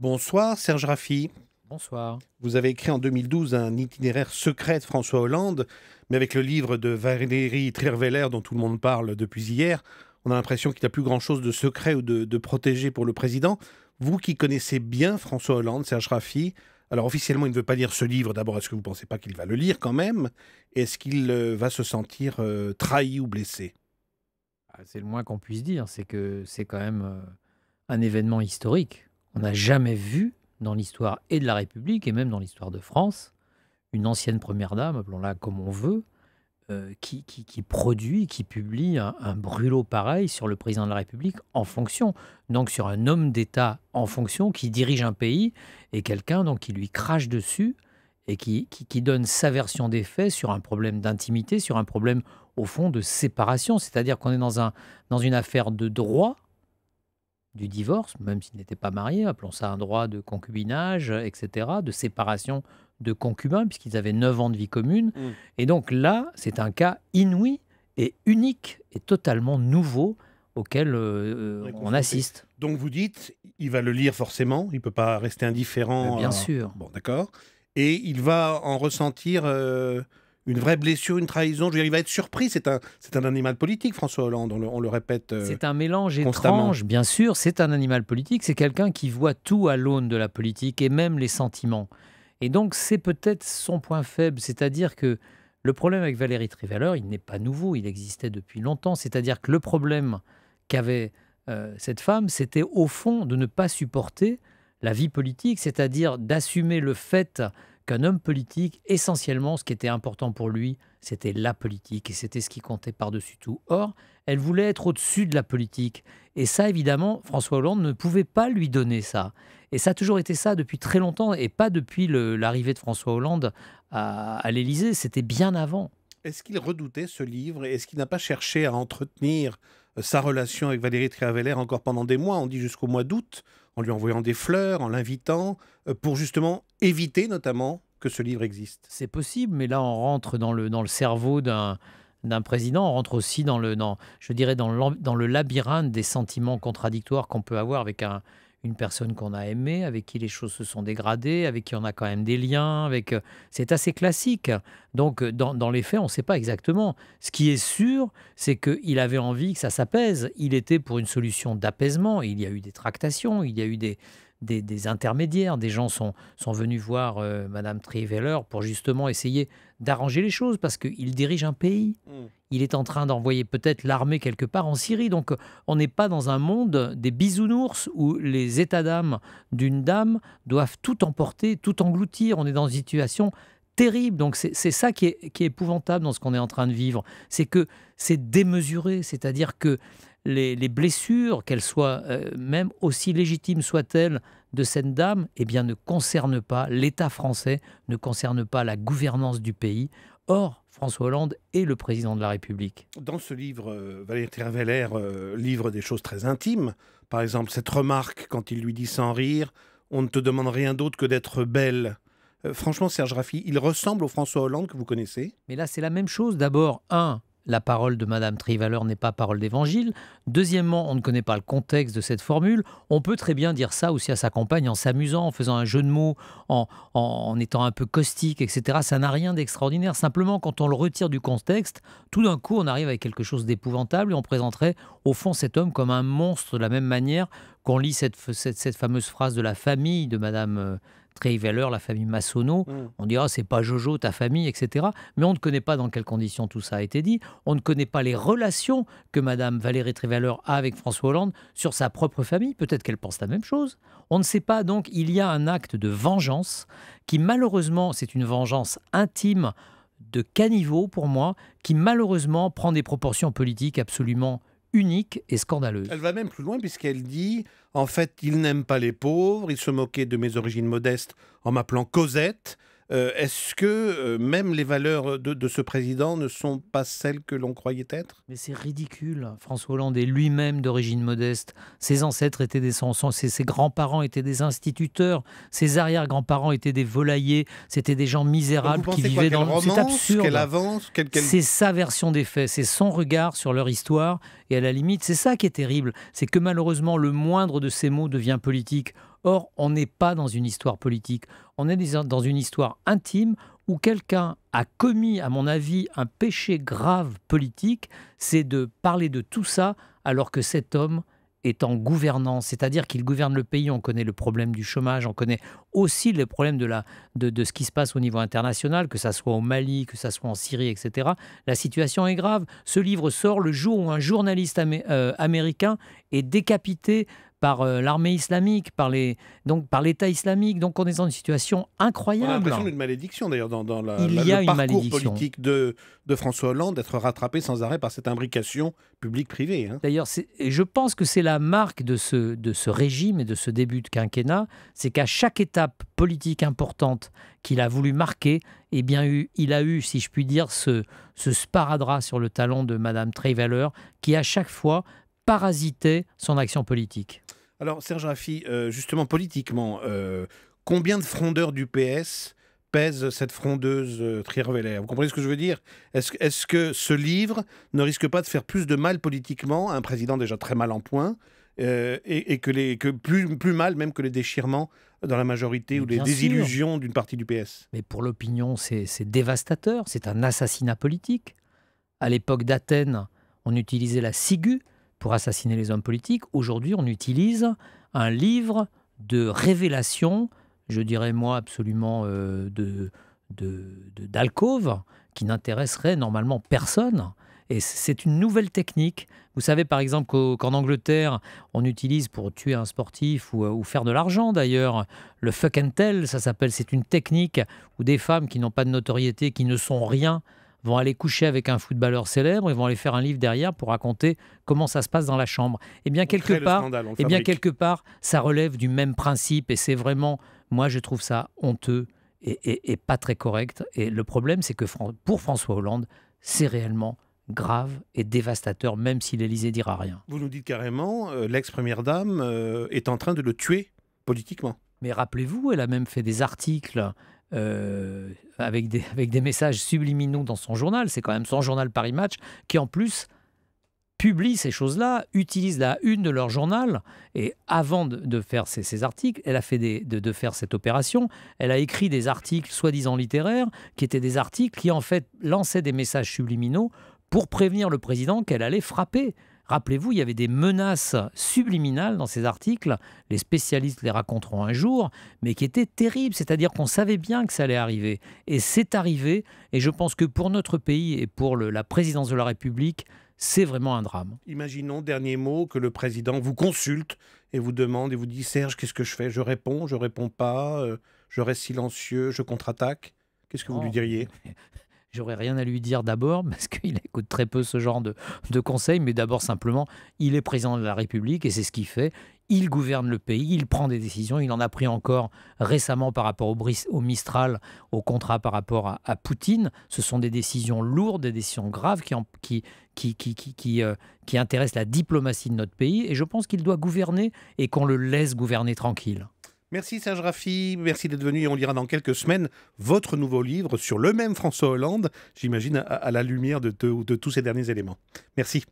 Bonsoir Serge Raffi. Bonsoir. Vous avez écrit en 2012 un itinéraire secret de François Hollande, mais avec le livre de Valérie Trierweiler dont tout le monde parle depuis hier, on a l'impression qu'il n'y a plus grand-chose de secret ou de, protégé pour le président. Vous qui connaissez bien François Hollande, Serge Raffi, alors officiellement il ne veut pas lire ce livre. D'abord, est-ce que vous ne pensez pas qu'il va le lire quand même Est-ce qu'il euh, va se sentir euh, trahi ou blessé ah, C'est le moins qu'on puisse dire, c'est que c'est quand même euh, un événement historique on n'a jamais vu dans l'histoire et de la République, et même dans l'histoire de France, une ancienne première dame, appelons-la comme on veut, euh, qui, qui, produit, qui publie un, brûlot pareil sur le président de la République en fonction, donc sur un homme d'État en fonction qui dirige un pays et quelqu'un donc qui lui crache dessus et qui, qui, qui donne sa version des faits sur un problème d'intimité, sur un problème au fond de séparation, c'est-à-dire qu'on est dans, un, dans une affaire de droit du divorce, même s'ils n'étaient pas mariés, appelons ça un droit de concubinage, euh, etc., de séparation de concubins, puisqu'ils avaient 9 ans de vie commune. Mmh. Et donc là, c'est un cas inouï et unique et totalement nouveau auquel euh, euh, on, assiste. Donc vous dites, il va le lire forcément, il ne peut pas rester indifférent. bien sûr. Bon, d'accord. Et il va en ressentir une vraie blessure, une trahison. Je veux dire, il va être surpris. C'est un, c'est un animal politique, François Hollande. On le, répète. Euh, c'est un mélange étrange, bien sûr. C'est un animal politique. C'est quelqu'un qui voit tout à l'aune de la politique et même les sentiments. Et donc, c'est peut-être son point faible. C'est-à-dire que le problème avec Valérie Trivaleur, il n'est pas nouveau. Il existait depuis longtemps. C'est-à-dire que le problème qu'avait euh, cette femme, c'était au fond de ne pas supporter la vie politique, c'est-à-dire d'assumer le fait un homme politique, essentiellement, ce qui était important pour lui, c'était la politique et c'était ce qui comptait par-dessus tout. Or, elle voulait être au-dessus de la politique. Et ça, évidemment, François Hollande ne pouvait pas lui donner ça. Et ça a toujours été ça depuis très longtemps et pas depuis l'arrivée de François Hollande à, l'Élysée. C'était bien avant. Est-ce qu'il redoutait ce livre est-ce qu'il n'a pas cherché à entretenir euh, sa relation avec Valérie Trierweiler encore pendant des mois On dit jusqu'au mois d'août, en lui envoyant des fleurs, en l'invitant, euh, pour justement éviter notamment que ce livre existe. C'est possible, mais là on rentre dans le, dans le cerveau d'un président, on rentre aussi dans le, dans, je dirais, dans dans le labyrinthe des sentiments contradictoires qu'on peut avoir avec un, une personne qu'on a aimée, avec qui les choses se sont dégradées, avec qui on a quand même des liens, avec euh, c'est assez classique. Donc euh, dans, dans les faits, on ne sait pas exactement. Ce qui est sûr, c'est qu'il avait envie que ça s'apaise. Il était pour une solution d'apaisement. Il y a eu des tractations, il y a eu des, des, intermédiaires. Des gens sont, sont venus voir euh, Madame Triveller pour justement essayer d'arranger les choses parce qu'il dirige un pays. Hmm. Il est en train d'envoyer peut-être l'armée quelque part en Syrie. Donc on n'est pas dans un monde des bisounours où les états d'âme d'une dame doivent tout emporter, tout engloutir. On est dans une situation terrible. Donc c'est ça qui est, qui est, épouvantable dans ce qu'on est en train de vivre. C'est que c'est démesuré, c'est-à-dire que les, blessures, qu'elles soient euh, même aussi légitimes soient-elles, de cette dame, eh bien, ne concernent pas l'État français, ne concernent pas la gouvernance du pays. Or, François Hollande est le président de la République. Dans ce livre, euh, Valéry Trinveller euh, livre des choses très intimes. Par exemple, cette remarque quand il lui dit sans rire On ne te demande rien d'autre que d'être belle. franchement, Serge Raffi, il ressemble au François Hollande que vous connaissez. Mais là, c'est la même chose. D'abord, un, la parole de Madame Trivaleur n'est pas parole d'évangile. Deuxièmement, on ne connaît pas le contexte de cette formule. On peut très bien dire ça aussi à sa compagne en s'amusant, en faisant un jeu de mots, en, en, étant un peu caustique, etc. Ça n'a rien d'extraordinaire. Simplement, quand on le retire du contexte, tout d'un coup, on arrive à quelque chose d'épouvantable et on présenterait au fond cet homme comme un monstre de la même manière qu'on lit cette, cette, cette, fameuse phrase de la famille de Madame euh, valeur la famille Massonneau. Mm. On dira, ah, c'est pas Jojo, ta famille, etc. Mais on ne connaît pas dans quelles conditions tout ça a été dit. On ne connaît pas les relations que Madame Valérie Trévaleur a avec François Hollande sur sa propre famille. Peut-être qu'elle pense la même chose. On ne sait pas. Donc, il y a un acte de vengeance qui, malheureusement, c'est une vengeance intime de caniveau pour moi, qui malheureusement prend des proportions politiques absolument unique et scandaleuse. Elle va même plus loin puisqu'elle dit en fait, il n'aime pas les pauvres, il se moquait de mes origines modestes en m'appelant Cosette. Euh, est-ce que euh, même les valeurs de, ce président ne sont pas celles que l'on croyait être Mais c'est ridicule. François Hollande est lui-même d'origine modeste. Ses ancêtres étaient des sansons, ses, ses grands-parents étaient des instituteurs, ses arrière-grands-parents étaient des volaillers, c'était des gens misérables qui vivaient dans... C'est absurde. Quelle avance C'est sa version des faits, c'est son regard sur leur histoire. Et à la limite, c'est ça qui est terrible, c'est que malheureusement, le moindre de ces mots devient politique. Or, on n'est pas dans une histoire politique, on est dans une histoire intime où quelqu'un a commis, à mon avis, un péché grave politique, c'est de parler de tout ça alors que cet homme est en gouvernance, c'est-à-dire qu'il gouverne le pays. On connaît le problème du chômage, on connaît aussi le problème de, ce qui se passe au niveau international, que ça soit au Mali, que ça soit en Syrie, etc. La situation est grave. Ce livre sort le jour où un journaliste euh, américain est décapité par euh, l'armée islamique, par les donc par l'État islamique. Donc on est dans une situation incroyable. On a l'impression d'une malédiction d'ailleurs dans, la, politique de, François Hollande d'être rattrapé sans arrêt par cette imbrication publique-privée. Hein. D'ailleurs, je pense que c'est la marque de ce, de ce régime et de ce début de quinquennat, c'est qu'à chaque étape politique importante qu'il a voulu marquer, eh bien, il a eu, si je puis dire, ce, ce sparadrap sur le talon de Madame Treveller, qui à chaque fois parasitait son action politique. Alors Serge Raffi, euh, justement politiquement, euh, combien de frondeurs du PS pèse cette frondeuse euh, tri Vous comprenez ce que je veux dire Est-ce que ce livre ne risque pas de faire plus de mal politiquement à un président déjà très mal en point et, que, les, plus, plus mal même que les déchirements dans la majorité ou les désillusions d'une partie du PS Mais pour l'opinion, c'est dévastateur, c'est un assassinat politique. À l'époque d'Athènes, on utilisait la ciguë pour assassiner les hommes politiques. Aujourd'hui, on utilise un livre de révélation, je dirais moi absolument euh, de d'alcôve, qui n'intéresserait normalement personne. Et c'est une nouvelle technique. Vous savez par exemple qu'en Angleterre, on utilise pour tuer un sportif ou, euh, ou faire de l'argent d'ailleurs, le fuck and tell, ça s'appelle, c'est une technique où des femmes qui n'ont pas de notoriété, qui ne sont rien, vont aller coucher avec un footballeur célèbre et vont aller faire un livre derrière pour raconter comment ça se passe dans la chambre. Et eh bien, quelque part, eh bien quelque part, ça relève du même principe et c'est vraiment, moi je trouve ça honteux et, pas très correct. Et le problème, c'est que pour François Hollande, c'est réellement grave et dévastateur, même si l'Élysée dira rien. Vous nous dites carrément, euh, l'ex-première dame euh, est en train de le tuer politiquement. Mais rappelez-vous, elle a même fait des articles euh, avec, des, avec des messages subliminaux dans son journal, c'est quand même son journal Paris Match, qui en plus publie ces choses-là, utilise la une de leur journal, et avant de, faire ces, articles, elle a fait de faire cette opération, elle a écrit des articles soi-disant littéraires, qui étaient des articles qui en fait lançaient des messages subliminaux pour prévenir le président qu'elle allait frapper. Rappelez-vous, il y avait des menaces subliminales dans ces articles, les spécialistes les raconteront un jour, mais qui étaient terribles, c'est-à-dire qu'on savait bien que ça allait arriver. Et c'est arrivé, et je pense que pour notre pays et pour la présidence de la République, c'est vraiment un drame. Imaginons, dernier mot, que le président vous consulte et vous demande et vous dit Serge, qu'est-ce que je fais Je réponds, je réponds pas, euh, je reste silencieux, je contre-attaque. Qu'est-ce que vous lui oh. diriez J'aurais rien à lui dire d'abord, parce qu'il écoute très peu ce genre de, conseils, mais d'abord simplement, il est président de la République et c'est ce qu'il fait. Il gouverne le pays, il prend des décisions, il en a pris encore récemment par rapport au, au Mistral, au contrat par rapport à, Poutine. Ce sont des décisions lourdes, des décisions graves qui, qui, qui, qui, qui, euh, qui intéressent la diplomatie de notre pays et je pense qu'il doit gouverner et qu'on le laisse gouverner tranquille. Merci Serge Raffi, merci d'être venu on lira dans quelques semaines votre nouveau livre sur le même François Hollande, j'imagine à, la lumière de tous ces derniers éléments. Merci.